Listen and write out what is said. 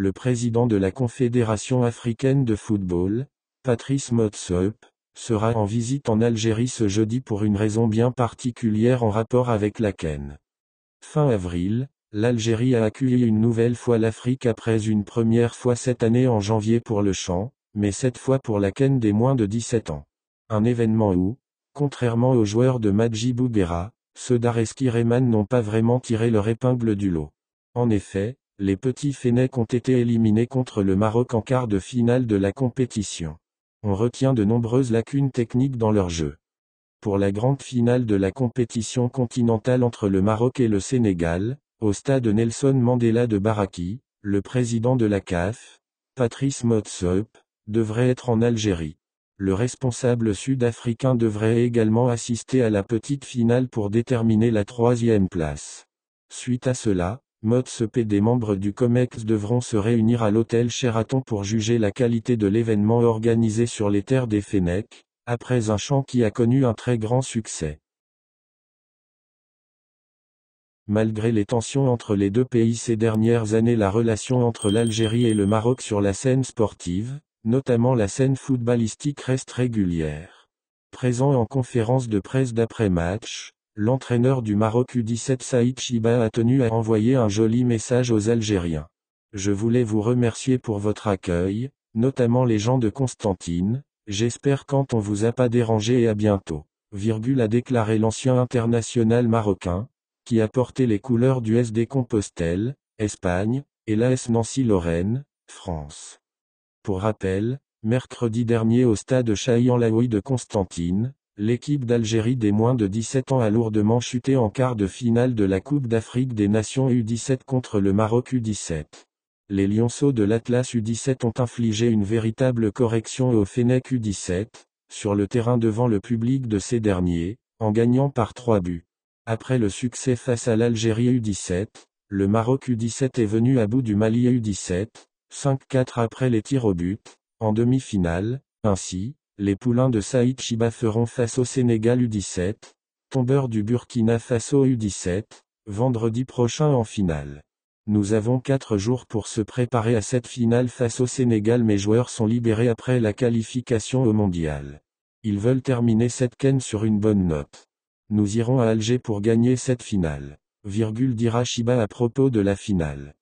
le président de la Confédération africaine de football, Patrice Motsup, sera en visite en Algérie ce jeudi pour une raison bien particulière en rapport avec la Ken. Fin avril, l'Algérie a accueilli une nouvelle fois l'Afrique après une première fois cette année en janvier pour le champ, mais cette fois pour la Ken des moins de 17 ans. Un événement où, contrairement aux joueurs de Majibou Bera, ceux d'Areski Rehman n'ont pas vraiment tiré leur épingle du lot. En effet, les petits Fennecs ont été éliminés contre le Maroc en quart de finale de la compétition. On retient de nombreuses lacunes techniques dans leur jeu. Pour la grande finale de la compétition continentale entre le Maroc et le Sénégal, au stade Nelson Mandela de Baraki, le président de la CAF, Patrice Motsop, devrait être en Algérie. Le responsable sud-africain devrait également assister à la petite finale pour déterminer la troisième place. Suite à cela, P. des membres du COMEX devront se réunir à l'hôtel Sheraton pour juger la qualité de l'événement organisé sur les terres des Fennec, après un chant qui a connu un très grand succès. Malgré les tensions entre les deux pays ces dernières années la relation entre l'Algérie et le Maroc sur la scène sportive, notamment la scène footballistique reste régulière. Présent en conférence de presse d'après-match, L'entraîneur du Maroc U17 Saïd Chiba a tenu à envoyer un joli message aux Algériens. Je voulais vous remercier pour votre accueil, notamment les gens de Constantine, j'espère quand on vous a pas dérangé et à bientôt. Virgule a déclaré l'ancien international marocain, qui a porté les couleurs du SD Compostelle, Espagne, et l'AS Nancy-Lorraine, France. Pour rappel, mercredi dernier au stade Chaillan-Laoui de Constantine, L'équipe d'Algérie des moins de 17 ans a lourdement chuté en quart de finale de la Coupe d'Afrique des Nations U17 contre le Maroc U17. Les Lionceaux de l'Atlas U17 ont infligé une véritable correction au Fennec U17, sur le terrain devant le public de ces derniers, en gagnant par 3 buts. Après le succès face à l'Algérie U17, le Maroc U17 est venu à bout du Mali U17, 5-4 après les tirs au but, en demi-finale, ainsi, les poulains de Saïd Chiba feront face au Sénégal U17, tombeur du Burkina Faso U17, vendredi prochain en finale. Nous avons 4 jours pour se préparer à cette finale face au Sénégal. Mes joueurs sont libérés après la qualification au mondial. Ils veulent terminer cette quenne sur une bonne note. Nous irons à Alger pour gagner cette finale. Virgule dira Chiba à propos de la finale.